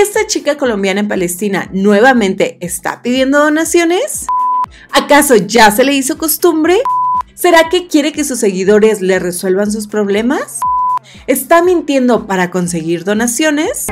esta chica colombiana en Palestina nuevamente está pidiendo donaciones? ¿Acaso ya se le hizo costumbre? ¿Será que quiere que sus seguidores le resuelvan sus problemas? ¿Está mintiendo para conseguir donaciones?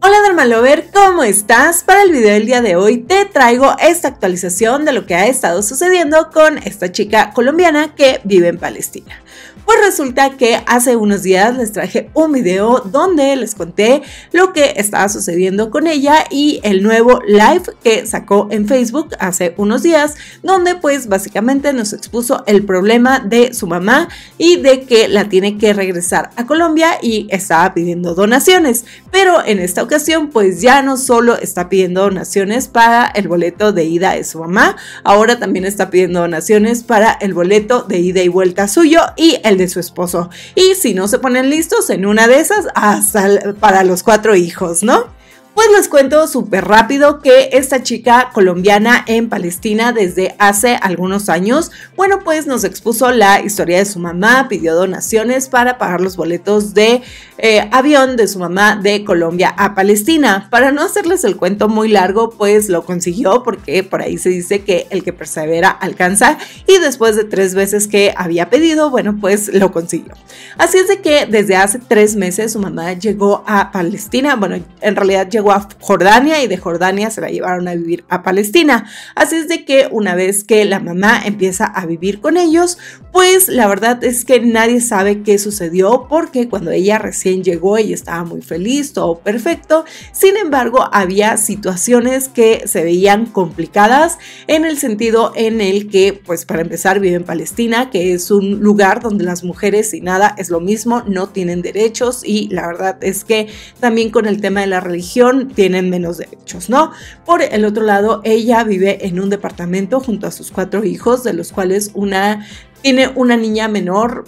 Hola Dermalover, ¿cómo estás? Para el video del día de hoy te traigo esta actualización de lo que ha estado sucediendo con esta chica colombiana que vive en Palestina. Pues resulta que hace unos días les traje un video donde les conté lo que estaba sucediendo con ella y el nuevo live que sacó en Facebook hace unos días, donde pues básicamente nos expuso el problema de su mamá y de que la tiene que regresar a Colombia y estaba pidiendo donaciones. Pero en esta ocasión pues ya no solo está pidiendo donaciones para el boleto de ida de su mamá, ahora también está pidiendo donaciones para el boleto de ida y vuelta suyo y el de su esposo. Y si no se ponen listos, en una de esas, hasta para los cuatro hijos, ¿no? Pues les cuento súper rápido que esta chica colombiana en Palestina desde hace algunos años, bueno, pues nos expuso la historia de su mamá, pidió donaciones para pagar los boletos de eh, avión de su mamá de Colombia a Palestina. Para no hacerles el cuento muy largo, pues lo consiguió porque por ahí se dice que el que persevera alcanza y después de tres veces que había pedido, bueno, pues lo consiguió. Así es de que desde hace tres meses su mamá llegó a Palestina, bueno, en realidad llegó a Jordania y de Jordania se la llevaron a vivir a Palestina. Así es de que una vez que la mamá empieza a vivir con ellos, pues la verdad es que nadie sabe qué sucedió porque cuando ella recién llegó ella estaba muy feliz, todo perfecto. Sin embargo, había situaciones que se veían complicadas en el sentido en el que, pues para empezar, vive en Palestina, que es un lugar donde las mujeres y nada es lo mismo, no tienen derechos y la verdad es que también con el tema de la religión, tienen menos derechos, ¿no? Por el otro lado, ella vive en un departamento junto a sus cuatro hijos, de los cuales una tiene una niña menor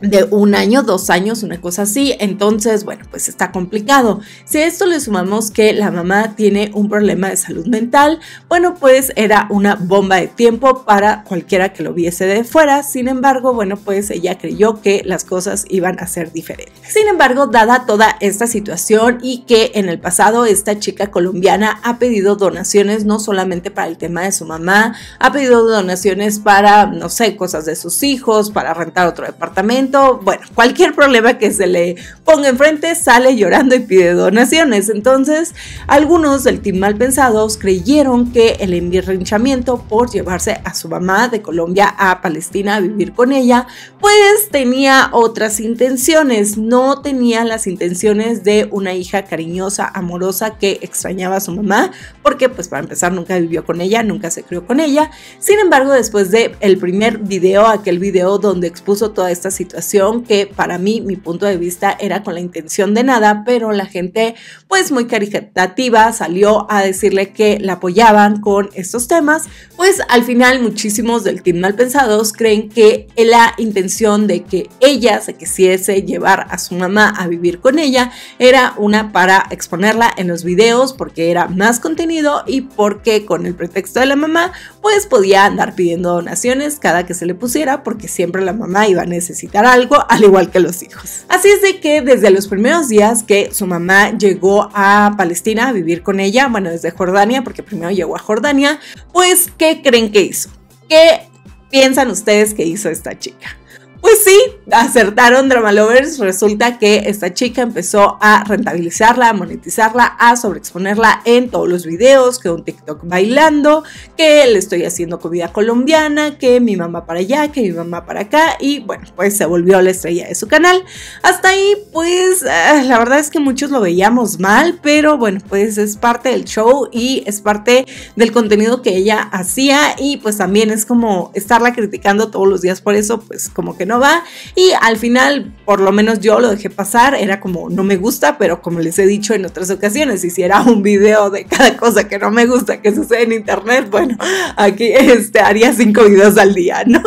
de un año, dos años, una cosa así. Entonces, bueno, pues está complicado. Si a esto le sumamos que la mamá tiene un problema de salud mental, bueno, pues era una bomba de tiempo para cualquiera que lo viese de fuera. Sin embargo, bueno, pues ella creyó que las cosas iban a ser diferentes. Sin embargo, dada toda esta situación y que en el pasado esta chica colombiana ha pedido donaciones no solamente para el tema de su mamá, ha pedido donaciones para, no sé, cosas de sus hijos, para rentar otro departamento, bueno, cualquier problema que se le ponga enfrente sale llorando y pide donaciones. Entonces, algunos del team mal pensados creyeron que el enriquecimiento por llevarse a su mamá de Colombia a Palestina a vivir con ella, pues tenía otras intenciones, no tenía las intenciones de una hija cariñosa, amorosa que extrañaba a su mamá, porque pues para empezar nunca vivió con ella, nunca se crió con ella. Sin embargo, después de el primer video, aquel video donde expuso toda esta situación, que para mí, mi punto de vista, era con la intención de nada, pero la gente, pues muy caritativa, salió a decirle que la apoyaban con estos temas, pues al final muchísimos del team pensados creen que la intención de que ella se quisiese llevar a su mamá a vivir con ella era una para exponerla en los videos porque era más contenido y porque con el pretexto de la mamá, pues podía andar pidiendo donaciones cada que se le pusiera porque siempre la mamá iba a necesitar algo, al igual que los hijos. Así es de que desde los primeros días que su mamá llegó a Palestina a vivir con ella, bueno, desde Jordania, porque primero llegó a Jordania, pues, ¿qué creen que hizo? ¿Qué piensan ustedes que hizo esta chica? Pues sí, acertaron Drama Lovers. Resulta que esta chica empezó a rentabilizarla, a monetizarla, a sobreexponerla en todos los videos, que un TikTok bailando, que le estoy haciendo comida colombiana, que mi mamá para allá, que mi mamá para acá. Y bueno, pues se volvió la estrella de su canal. Hasta ahí, pues ah, la verdad es que muchos lo veíamos mal, pero bueno, pues es parte del show y es parte del contenido que ella hacía. Y pues también es como estarla criticando todos los días por eso, pues como que no va. Y al final, por lo menos yo lo dejé pasar, era como no me gusta, pero como les he dicho en otras ocasiones, hiciera un video de cada cosa que no me gusta que sucede en internet, bueno, aquí este, haría cinco videos al día, ¿no?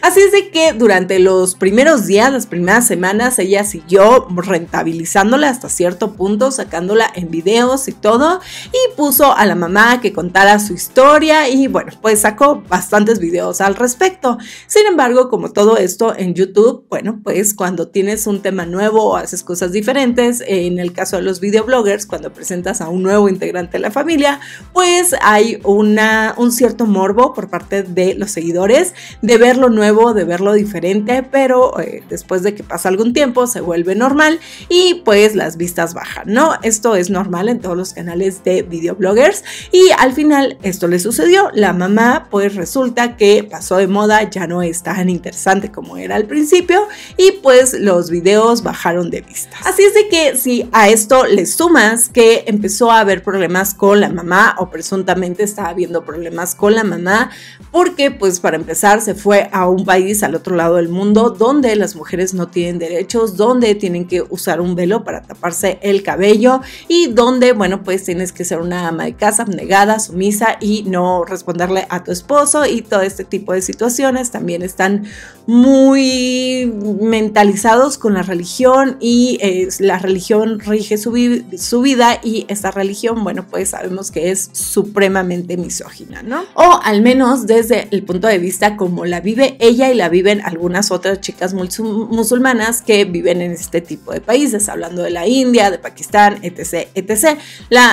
Así es de que durante los primeros días, las primeras semanas, ella siguió rentabilizándola hasta cierto punto, sacándola en videos y todo, y puso a la mamá que contara su historia y bueno, pues sacó bastantes videos al respecto. Sin embargo, como todo esto en YouTube, bueno, pues cuando tienes un tema nuevo o haces cosas diferentes, en el caso de los videobloggers, cuando presentas a un nuevo integrante de la familia, pues hay una, un cierto morbo por parte de los seguidores de ver lo nuevo, de verlo diferente, pero eh, después de que pasa algún tiempo se vuelve normal y pues las vistas bajan, ¿no? Esto es normal en todos los canales de videobloggers y al final esto le sucedió, la mamá pues resulta que pasó de moda, ya no es tan interesante como era al principio y pues los videos bajaron de vista Así es de que si a esto le sumas que empezó a haber problemas con la mamá o presuntamente estaba habiendo problemas con la mamá porque pues para empezar se fue a un país al otro lado del mundo donde las mujeres no tienen derechos, donde tienen que usar un velo para taparse el cabello y donde, bueno, pues tienes que ser una ama de casa abnegada, sumisa y no responderle a tu esposo y todo este tipo de situaciones. También están muy mentalizados con la religión y eh, la religión rige su, su vida y esta religión, bueno, pues sabemos que es supremamente misógina, ¿no? O al menos desde el punto de vista como la Biblia ella y la viven algunas otras chicas musulmanas que viven en este tipo de países, hablando de la India, de Pakistán, etc. etc.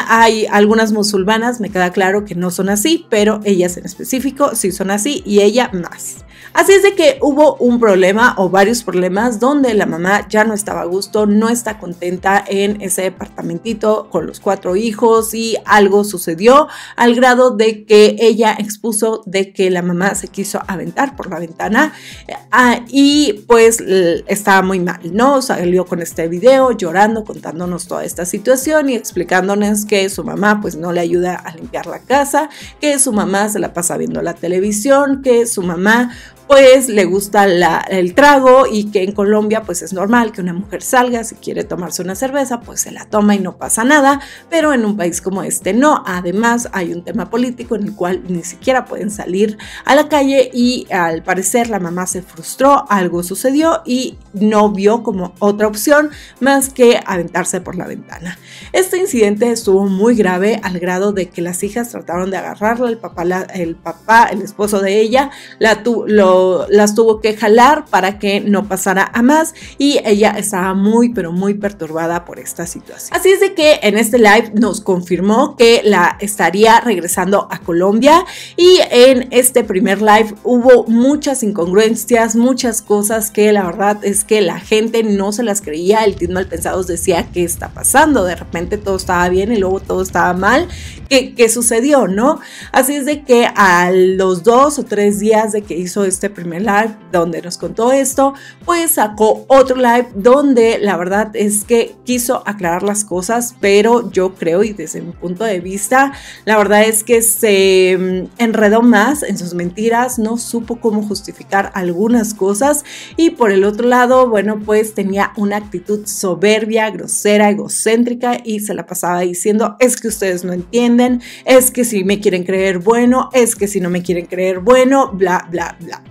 hay algunas musulmanas, me queda claro que no son así, pero ellas en específico sí son así y ella más. Así es de que hubo un problema o varios problemas donde la mamá ya no estaba a gusto, no está contenta en ese departamentito con los cuatro hijos y algo sucedió al grado de que ella expuso de que la mamá se quiso aventar por la ventana eh, ah, y pues estaba muy mal, ¿no? Salió con este video llorando, contándonos toda esta situación y explicándonos que su mamá pues no le ayuda a limpiar la casa, que su mamá se la pasa viendo la televisión, que su mamá pues le gusta el trago y que en Colombia pues es normal que una mujer salga, si quiere tomarse una cerveza pues se la toma y no pasa nada, pero en un país como este no. Además hay un tema político en el cual ni siquiera pueden salir a la calle y al parecer la mamá se frustró, algo sucedió y no vio como otra opción más que aventarse por la ventana. Este incidente estuvo muy grave al grado de que las hijas trataron de agarrarla, el papá, el papá, el esposo de ella, la lo las tuvo que jalar para que no pasara a más y ella estaba muy pero muy perturbada por esta situación. Así es de que en este live nos confirmó que la estaría regresando a Colombia y en este primer live hubo muchas incongruencias, muchas cosas que la verdad es que la gente no se las creía, el team pensados decía qué está pasando, de repente todo estaba bien y luego todo estaba mal, ¿qué, qué sucedió, no? Así es de que a los dos o tres días de que hizo este este primer live donde nos contó esto, pues sacó otro live donde la verdad es que quiso aclarar las cosas, pero yo creo y desde mi punto de vista, la verdad es que se mm, enredó más en sus mentiras, no supo cómo justificar algunas cosas y por el otro lado, bueno, pues tenía una actitud soberbia, grosera, egocéntrica y se la pasaba diciendo, es que ustedes no entienden, es que si me quieren creer bueno, es que si no me quieren creer bueno, bla, bla, bla.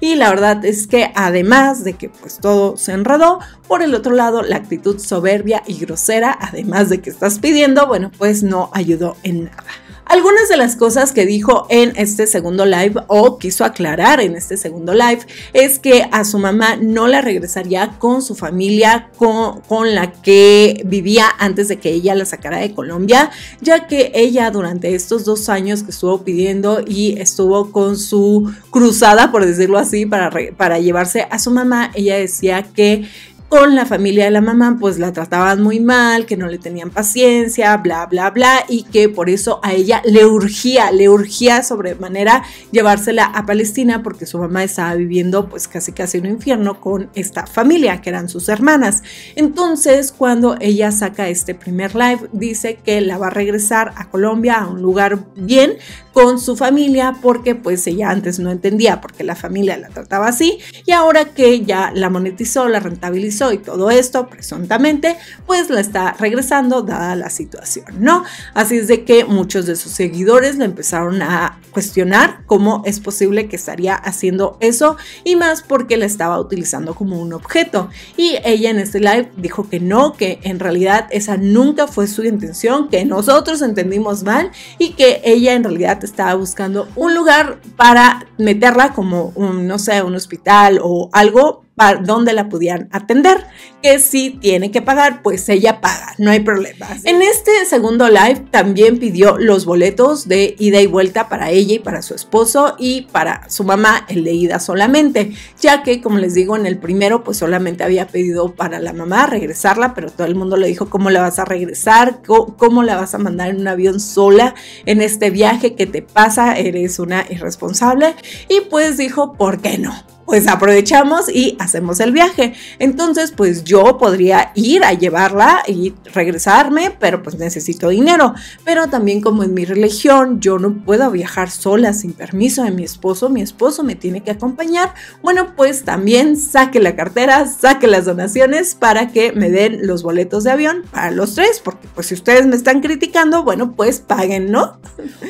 Y la verdad es que además de que pues todo se enredó, por el otro lado la actitud soberbia y grosera, además de que estás pidiendo, bueno, pues no ayudó en nada. Algunas de las cosas que dijo en este segundo live o quiso aclarar en este segundo live es que a su mamá no la regresaría con su familia con, con la que vivía antes de que ella la sacara de Colombia, ya que ella durante estos dos años que estuvo pidiendo y estuvo con su cruzada, por decirlo así, para, para llevarse a su mamá, ella decía que con la familia de la mamá, pues la trataban muy mal, que no le tenían paciencia, bla, bla, bla, y que por eso a ella le urgía, le urgía sobremanera llevársela a Palestina porque su mamá estaba viviendo pues casi casi un infierno con esta familia, que eran sus hermanas. Entonces, cuando ella saca este primer live, dice que la va a regresar a Colombia, a un lugar bien, con su familia, porque pues ella antes no entendía porque la familia la trataba así, y ahora que ya la monetizó, la rentabilizó, y todo esto presuntamente, pues la está regresando dada la situación, ¿no? Así es de que muchos de sus seguidores le empezaron a cuestionar cómo es posible que estaría haciendo eso y más porque la estaba utilizando como un objeto. Y ella en este live dijo que no, que en realidad esa nunca fue su intención, que nosotros entendimos mal y que ella en realidad estaba buscando un lugar para meterla como no sé, un hospital o algo Dónde donde la pudieran atender, que si tiene que pagar, pues ella paga, no hay problemas. En este segundo live también pidió los boletos de ida y vuelta para ella y para su esposo y para su mamá el de ida solamente, ya que como les digo en el primero pues solamente había pedido para la mamá regresarla, pero todo el mundo le dijo cómo la vas a regresar, cómo la vas a mandar en un avión sola en este viaje que te pasa, eres una irresponsable y pues dijo, ¿por qué no? pues aprovechamos y hacemos el viaje. Entonces, pues yo podría ir a llevarla y regresarme, pero pues necesito dinero. Pero también como en mi religión, yo no puedo viajar sola sin permiso de mi esposo, mi esposo me tiene que acompañar. Bueno, pues también saque la cartera, saque las donaciones para que me den los boletos de avión para los tres, porque pues si ustedes me están criticando, bueno, pues paguen, ¿no?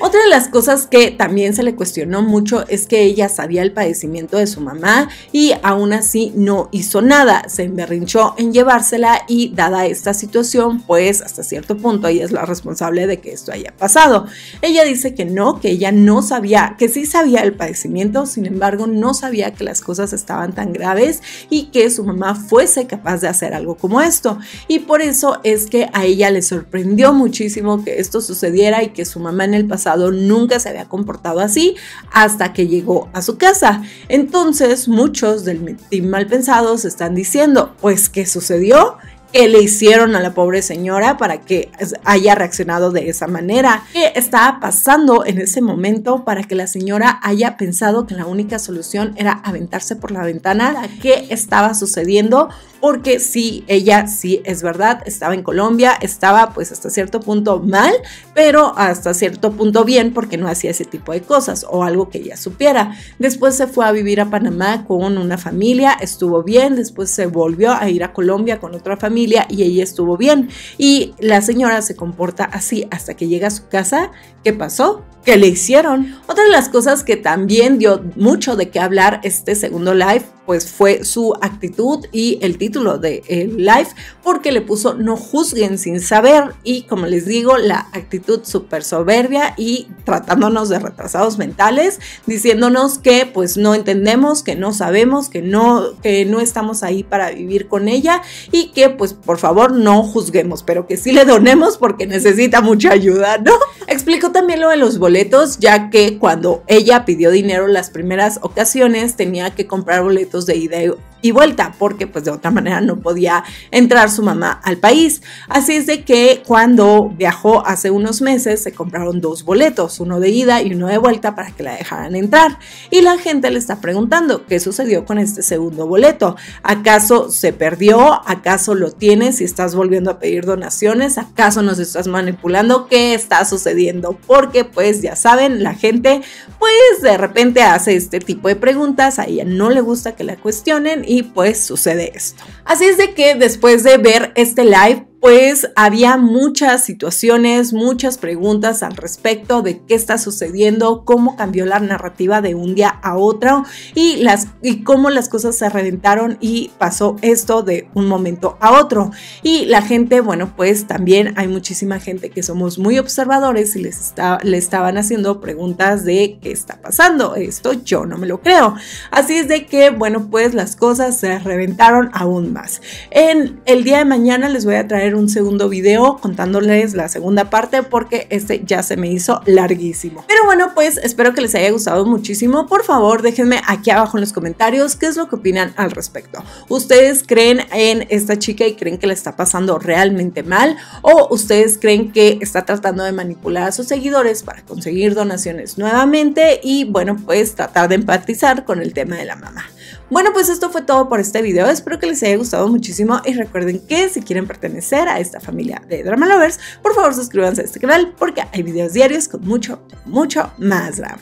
Otra de las cosas que también se le cuestionó mucho es que ella sabía el padecimiento de su mamá ¿ah? y aún así no hizo nada, se emberrinchó en llevársela y dada esta situación, pues hasta cierto punto ella es la responsable de que esto haya pasado. Ella dice que no, que ella no sabía, que sí sabía el padecimiento, sin embargo no sabía que las cosas estaban tan graves y que su mamá fuese capaz de hacer algo como esto. Y por eso es que a ella le sorprendió muchísimo que esto sucediera y que su mamá en el pasado nunca se había comportado así hasta que llegó a su casa. Entonces, muchos del team mal pensados están diciendo, pues ¿qué sucedió? ¿Qué le hicieron a la pobre señora para que haya reaccionado de esa manera? ¿Qué estaba pasando en ese momento para que la señora haya pensado que la única solución era aventarse por la ventana? ¿Qué estaba sucediendo? porque sí, ella sí es verdad, estaba en Colombia, estaba pues hasta cierto punto mal, pero hasta cierto punto bien porque no hacía ese tipo de cosas o algo que ella supiera. Después se fue a vivir a Panamá con una familia, estuvo bien, después se volvió a ir a Colombia con otra familia y ella estuvo bien. Y la señora se comporta así hasta que llega a su casa, ¿qué pasó? que le hicieron. Otra de las cosas que también dio mucho de qué hablar este segundo live, pues fue su actitud y el título del live, porque le puso no juzguen sin saber y como les digo, la actitud súper soberbia y tratándonos de retrasados mentales, diciéndonos que pues no entendemos, que no sabemos, que no, que no estamos ahí para vivir con ella y que pues por favor no juzguemos, pero que sí le donemos porque necesita mucha ayuda, ¿no? Explicó también lo de los boletos ya que cuando ella pidió dinero las primeras ocasiones tenía que comprar boletos de ida y vuelta, porque pues de otra manera no podía entrar su mamá al país. Así es de que cuando viajó hace unos meses se compraron dos boletos, uno de ida y uno de vuelta para que la dejaran entrar. Y la gente le está preguntando, ¿qué sucedió con este segundo boleto? ¿Acaso se perdió? ¿Acaso lo tienes y estás volviendo a pedir donaciones? ¿Acaso nos estás manipulando? ¿Qué está sucediendo? Porque pues ya saben, la gente pues de repente hace este tipo de preguntas, a ella no le gusta que la cuestionen y pues sucede esto. Así es de que después de ver este live, pues había muchas situaciones, muchas preguntas al respecto de qué está sucediendo, cómo cambió la narrativa de un día a otro y, las, y cómo las cosas se reventaron y pasó esto de un momento a otro. Y la gente, bueno, pues también hay muchísima gente que somos muy observadores y les, está, le estaban haciendo preguntas de qué está pasando. Esto yo no me lo creo. Así es de que, bueno, pues las cosas se reventaron aún más. En el día de mañana les voy a traer un segundo video contándoles la segunda parte porque este ya se me hizo larguísimo. Pero bueno, pues espero que les haya gustado muchísimo. Por favor, déjenme aquí abajo en los comentarios qué es lo que opinan al respecto. ¿Ustedes creen en esta chica y creen que le está pasando realmente mal? ¿O ustedes creen que está tratando de manipular a sus seguidores para conseguir donaciones nuevamente y bueno, pues tratar de empatizar con el tema de la mamá? Bueno, pues esto fue todo por este video. Espero que les haya gustado muchísimo y recuerden que si quieren pertenecer a esta familia de Drama Lovers, por favor suscríbanse a este canal porque hay videos diarios con mucho, mucho más drama.